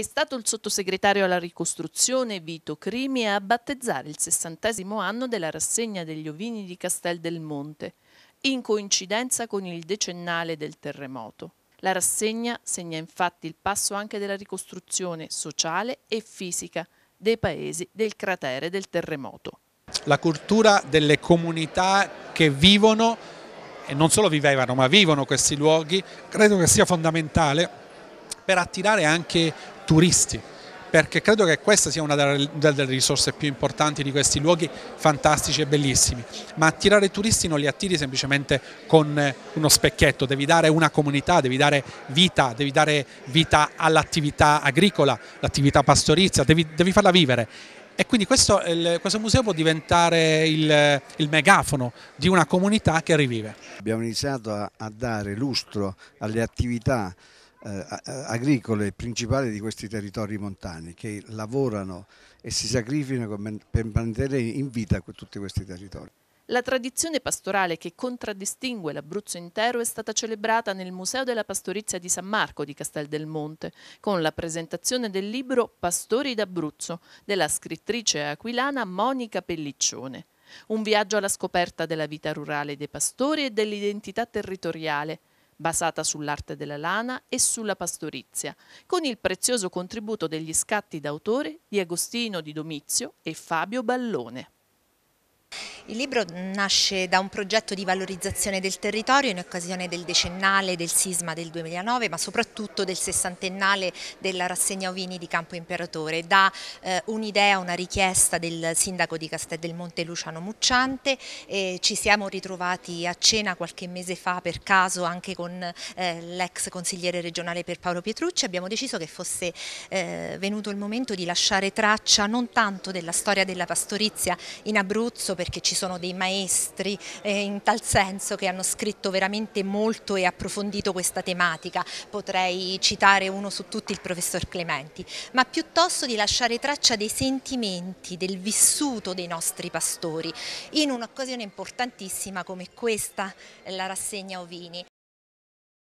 È stato il sottosegretario alla ricostruzione Vito Crimi a battezzare il sessantesimo anno della rassegna degli ovini di Castel del Monte, in coincidenza con il decennale del terremoto. La rassegna segna infatti il passo anche della ricostruzione sociale e fisica dei paesi del cratere del terremoto. La cultura delle comunità che vivono e non solo vivevano ma vivono questi luoghi credo che sia fondamentale per attirare anche turisti perché credo che questa sia una delle risorse più importanti di questi luoghi fantastici e bellissimi, ma attirare turisti non li attiri semplicemente con eh, uno specchietto, devi dare una comunità, devi dare vita, devi dare vita all'attività agricola, l'attività pastorizia, devi, devi, farla vivere. E quindi questo, questo museo può diventare il, il, megafono di una comunità che rivive. Abbiamo iniziato a dare lustro alle attività eh, eh, agricole principali di questi territori montani che lavorano e si sacrificano per mantenere in vita tutti questi territori. La tradizione pastorale che contraddistingue l'Abruzzo intero è stata celebrata nel Museo della Pastorizia di San Marco di Castel del Monte, con la presentazione del libro Pastori d'Abruzzo della scrittrice aquilana Monica Pelliccione. Un viaggio alla scoperta della vita rurale dei pastori e dell'identità territoriale, basata sull'arte della lana e sulla pastorizia, con il prezioso contributo degli scatti d'autore di Agostino di Domizio e Fabio Ballone. Il libro nasce da un progetto di valorizzazione del territorio in occasione del decennale del sisma del 2009 ma soprattutto del sessantennale della rassegna ovini di Campo Imperatore da eh, un'idea, una richiesta del sindaco di Castel del Monte Luciano Mucciante eh, ci siamo ritrovati a cena qualche mese fa per caso anche con eh, l'ex consigliere regionale per Paolo Pietrucci abbiamo deciso che fosse eh, venuto il momento di lasciare traccia non tanto della storia della pastorizia in Abruzzo perché ci ci sono dei maestri eh, in tal senso che hanno scritto veramente molto e approfondito questa tematica, potrei citare uno su tutti il professor Clementi, ma piuttosto di lasciare traccia dei sentimenti, del vissuto dei nostri pastori in un'occasione importantissima come questa, la rassegna Ovini,